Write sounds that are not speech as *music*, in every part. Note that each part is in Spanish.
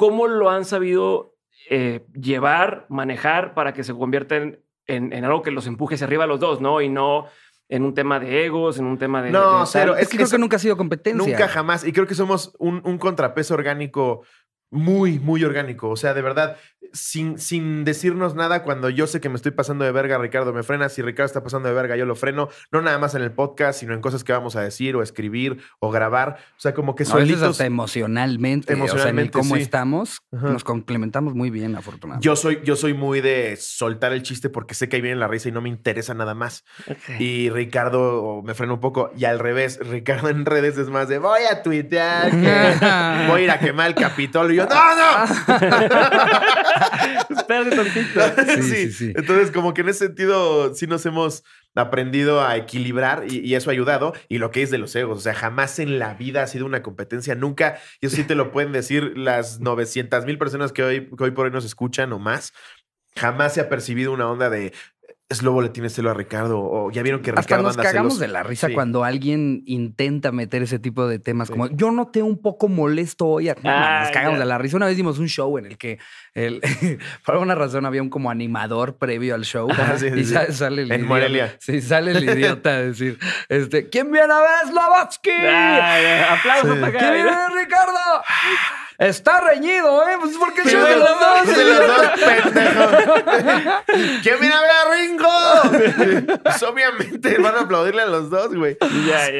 ¿Cómo lo han sabido eh, llevar, manejar para que se conviertan en, algo que los empuje hacia arriba a los dos, ¿no? Y no en un tema de egos, en un tema de... No, Es, que creo que nunca ha sido competencia. Nunca, jamás. Y creo que somos un, un contrapeso orgánico muy, muy orgánico. O sea, de verdad, sin, sin decirnos nada cuando yo sé que me estoy pasando de verga, Ricardo me frena. Si Ricardo está pasando de verga, yo lo freno. No nada más en el podcast, sino en cosas que vamos a decir o escribir o grabar. O sea, como que solitos... emocionalmente, como estamos, nos complementamos muy bien, afortunadamente. Yo soy, yo soy muy de soltar el chiste porque sé que ahí viene la risa y no me interesa nada más. Y Ricardo me frena un poco. Y al revés, Ricardo en redes es más de voy a tuitear, *laughs* voy a ir a quemar el Capitolio. Y yo, no, no. *laughs* Espérate *laughs* Sí, sí, sí, Entonces, como que en ese sentido, sí nos hemos aprendido a equilibrar y, eso ha ayudado. Y lo que es de los egos, o sea, jamás en la vida ha sido una competencia, nunca. Yo eso sí te lo pueden decir las 900 mil personas que hoy, que hoy por hoy nos escuchan o más. Jamás se ha percibido una onda de es lobo le tiene celo a Ricardo o ya vieron que Ricardo Hasta nos cagamos de la risa cuando alguien intenta meter ese tipo de temas como yo noté un poco molesto hoy a... nos cagamos de la risa una vez dimos un show en el que *laughs* por alguna razón había un como animador previo al show ah, y sale, el idiota, sí sale el idiota a decir este quién viene a ver Slovatsky eh, aplausos ¿Quién viene Ricardo *laughs* Está reñido, ¿eh? Pues porque yo de los dos. De los dos, pendejo. *laughs* ¿Quién viene a ver a Ringo? *laughs* Pues, obviamente van a aplaudirle a los dos, güey.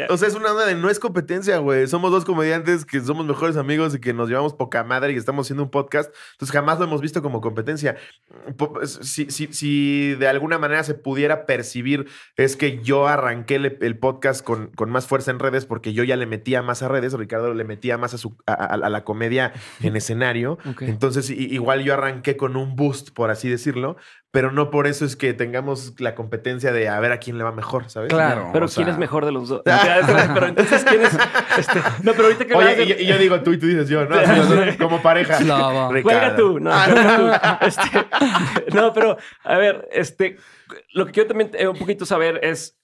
O sea, es una onda de no es competencia, güey. Somos dos comediantes que somos mejores amigos y que nos llevamos poca madre y estamos haciendo un podcast. Entonces jamás lo hemos visto como competencia. Si, si, de alguna manera se pudiera percibir, es que yo arranqué el, podcast con, con, más fuerza en redes porque yo ya le metía más a redes, Ricardo le metía más a, su, a, la comedia en escenario. *laughs* Entonces, igual yo arranqué con un boost, por así decirlo, pero no por eso es que tengamos la competencia de a ver a quién le va mejor, ¿sabes? Claro. Pero quién es mejor de los dos. *laughs* pero entonces quién es. Este... No, pero ahorita que. Oye, y, yo, digo tú y tú dices yo, ¿no? como pareja. Juega tú. No, cuelga ah, tú. *laughs* Este... no, pero a ver, este. Lo que quiero también un poquito saber es.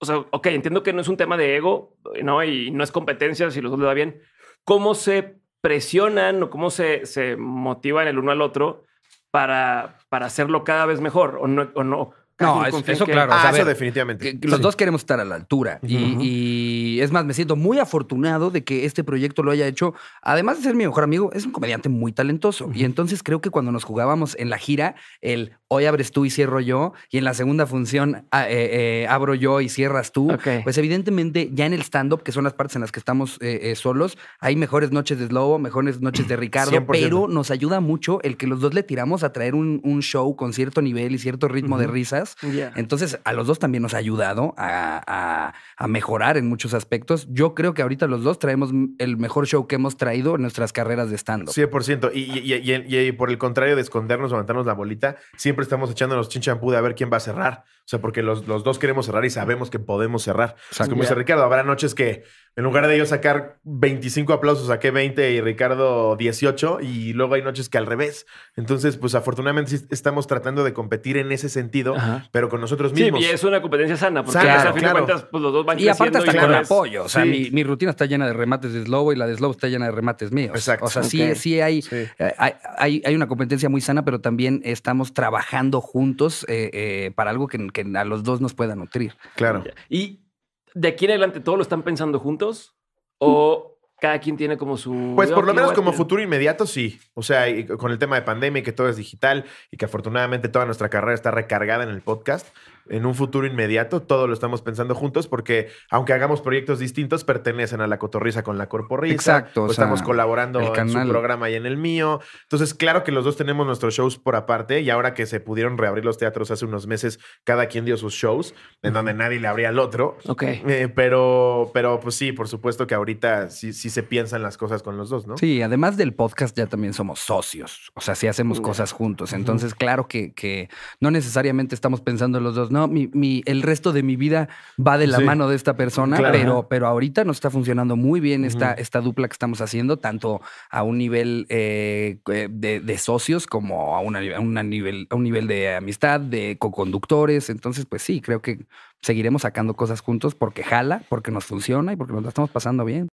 O sea, ok, entiendo que no es un tema de ego, ¿no? Y no es competencia si los dos le va bien. ¿Cómo se presionan o cómo se, se motivan el uno al otro para, para hacerlo cada vez mejor? o no, no, eso claro. Ah, eso definitivamente. los dos queremos estar a la altura. y, es más, me siento muy afortunado de que este proyecto lo haya hecho. Además de ser mi mejor amigo, es un comediante muy talentoso. Y entonces creo que cuando nos jugábamos en la gira, el hoy abres tú y cierro yo, y en la segunda función ah, eh, eh, abro yo y cierras tú, pues evidentemente ya en el stand-up, que son las partes en las que estamos eh, solos, hay mejores noches de Slobo, mejores noches de Ricardo, pero nos ayuda mucho el que los dos le tiramos a traer un, show con cierto nivel y cierto ritmo de risas. Entonces a los dos también nos ha ayudado a, a mejorar en muchos aspectos yo creo que ahorita los dos traemos el mejor show que hemos traído en nuestras carreras de stand 100%. Y, por el contrario de escondernos o levantarnos la bolita, siempre estamos echándonos chinchampú de a ver quién va a cerrar. O sea, porque los, dos queremos cerrar y sabemos que podemos cerrar. O sea, como dice Ricardo, habrá noches que en lugar de yo sacar 25 aplausos, saqué 20 y Ricardo 18 y luego hay noches que al revés. Entonces, pues afortunadamente estamos tratando de competir en ese sentido, pero con nosotros mismos. y es una competencia sana, porque claro, a fin de cuentas pues, los dos van Y aparte con apoyo. O sea, mi, rutina está llena de remates de Slobo y la de Slobo está llena de remates míos. O sea, sí, eh, hay, Hay, hay, una competencia muy sana, pero también estamos trabajando juntos eh, eh, para algo que, que a los dos nos pueda nutrir. Claro. Y ¿De aquí en adelante todos lo están pensando juntos? ¿O cada quien tiene como su... Pues por lo menos como futuro inmediato, sí. O sea, con el tema de pandemia y que todo es digital y que afortunadamente toda nuestra carrera está recargada en el podcast, en un futuro inmediato. Todo lo estamos pensando juntos porque, aunque hagamos proyectos distintos, pertenecen a la cotorriza con la corporrisa. Exacto. estamos colaborando en su programa y en el mío. Entonces, claro que los dos tenemos nuestros shows por aparte y ahora que se pudieron reabrir los teatros hace unos meses, cada quien dio sus shows en donde nadie le abría al otro. Ok. Eh, pero, pero, pues sí, por supuesto que ahorita sí, sí se piensan las cosas con los dos, ¿no? Sí, además del podcast ya también somos socios. O sea, sí hacemos cosas juntos. Entonces, claro que, que no necesariamente estamos pensando los dos, ¿no? mi, el resto de mi vida va de la mano de esta persona, pero, pero ahorita nos está funcionando muy bien esta, esta dupla que estamos haciendo, tanto a un nivel eh, eh, de, socios como a, nivel, a un nivel de amistad, de coconductores. Entonces, pues sí, creo que seguiremos sacando cosas juntos porque jala, porque nos funciona y porque nos la estamos pasando bien.